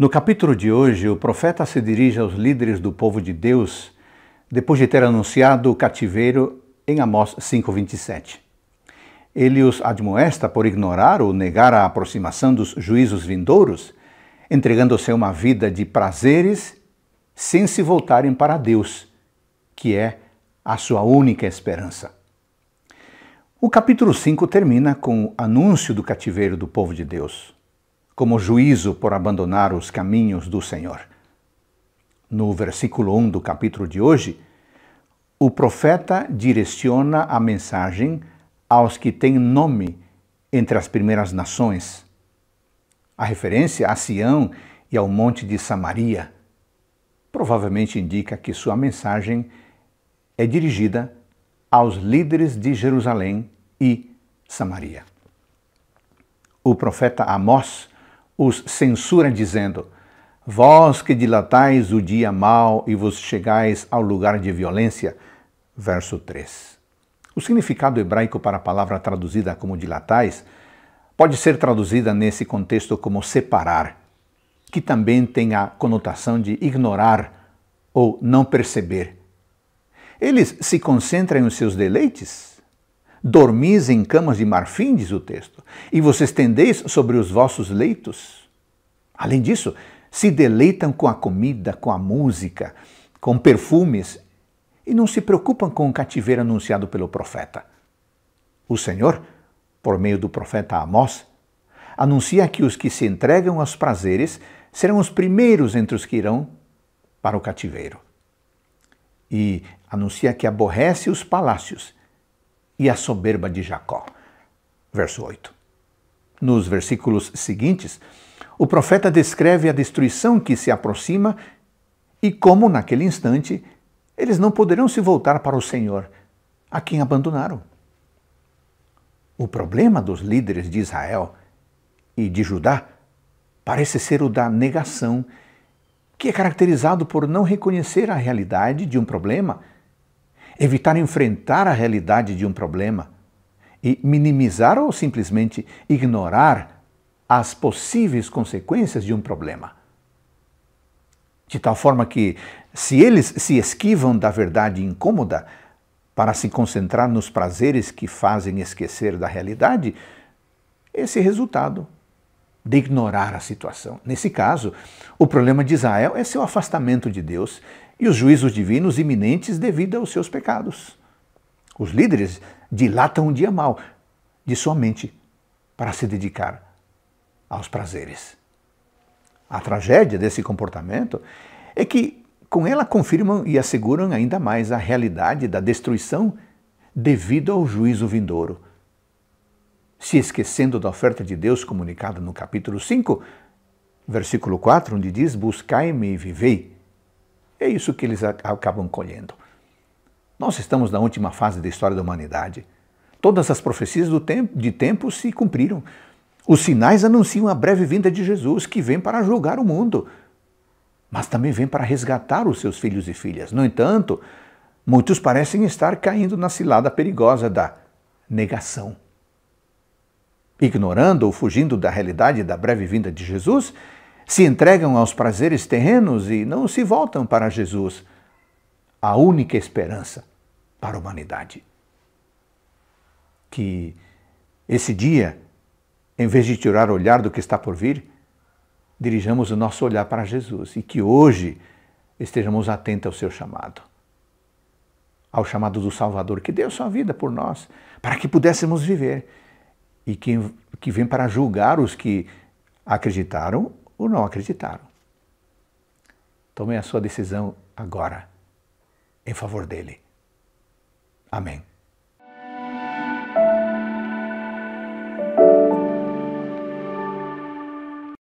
No capítulo de hoje, o profeta se dirige aos líderes do povo de Deus depois de ter anunciado o cativeiro em Amós 5:27. Ele os admoesta por ignorar ou negar a aproximação dos juízos vindouros, entregando-se a uma vida de prazeres sem se voltarem para Deus, que é a sua única esperança. O capítulo 5 termina com o anúncio do cativeiro do povo de Deus como juízo por abandonar os caminhos do Senhor. No versículo 1 do capítulo de hoje, o profeta direciona a mensagem aos que têm nome entre as primeiras nações. A referência a Sião e ao Monte de Samaria provavelmente indica que sua mensagem é dirigida aos líderes de Jerusalém e Samaria. O profeta Amós os censura, dizendo: Vós que dilatais o dia mau e vos chegais ao lugar de violência. Verso 3. O significado hebraico para a palavra traduzida como dilatais pode ser traduzida nesse contexto como separar, que também tem a conotação de ignorar ou não perceber. Eles se concentram em seus deleites Dormis em camas de marfim, diz o texto, e vos estendeis sobre os vossos leitos. Além disso, se deleitam com a comida, com a música, com perfumes e não se preocupam com o cativeiro anunciado pelo profeta. O Senhor, por meio do profeta Amós, anuncia que os que se entregam aos prazeres serão os primeiros entre os que irão para o cativeiro. E anuncia que aborrece os palácios e a soberba de Jacó. Verso 8. Nos versículos seguintes, o profeta descreve a destruição que se aproxima e como, naquele instante, eles não poderão se voltar para o Senhor, a quem abandonaram. O problema dos líderes de Israel e de Judá parece ser o da negação, que é caracterizado por não reconhecer a realidade de um problema evitar enfrentar a realidade de um problema e minimizar ou simplesmente ignorar as possíveis consequências de um problema. De tal forma que, se eles se esquivam da verdade incômoda para se concentrar nos prazeres que fazem esquecer da realidade, esse resultado de ignorar a situação. Nesse caso, o problema de Israel é seu afastamento de Deus e os juízos divinos iminentes devido aos seus pecados. Os líderes dilatam o dia mal de sua mente para se dedicar aos prazeres. A tragédia desse comportamento é que com ela confirmam e asseguram ainda mais a realidade da destruição devido ao juízo vindouro se esquecendo da oferta de Deus comunicada no capítulo 5, versículo 4, onde diz: Buscai-me e vivei. É isso que eles acabam colhendo. Nós estamos na última fase da história da humanidade. Todas as profecias tempo, de tempo se cumpriram. Os sinais anunciam a breve vinda de Jesus, que vem para julgar o mundo, mas também vem para resgatar os seus filhos e filhas. No entanto, muitos parecem estar caindo na cilada perigosa da negação ignorando ou fugindo da realidade da breve vinda de Jesus, se entregam aos prazeres terrenos e não se voltam para Jesus, a única esperança para a humanidade. Que esse dia, em vez de tirar o olhar do que está por vir, dirijamos o nosso olhar para Jesus e que hoje estejamos atentos ao seu chamado, ao chamado do Salvador que deu sua vida por nós, para que pudéssemos viver e que, que vem para julgar os que acreditaram ou não acreditaram. Tomem a sua decisão agora, em favor dele. Amém.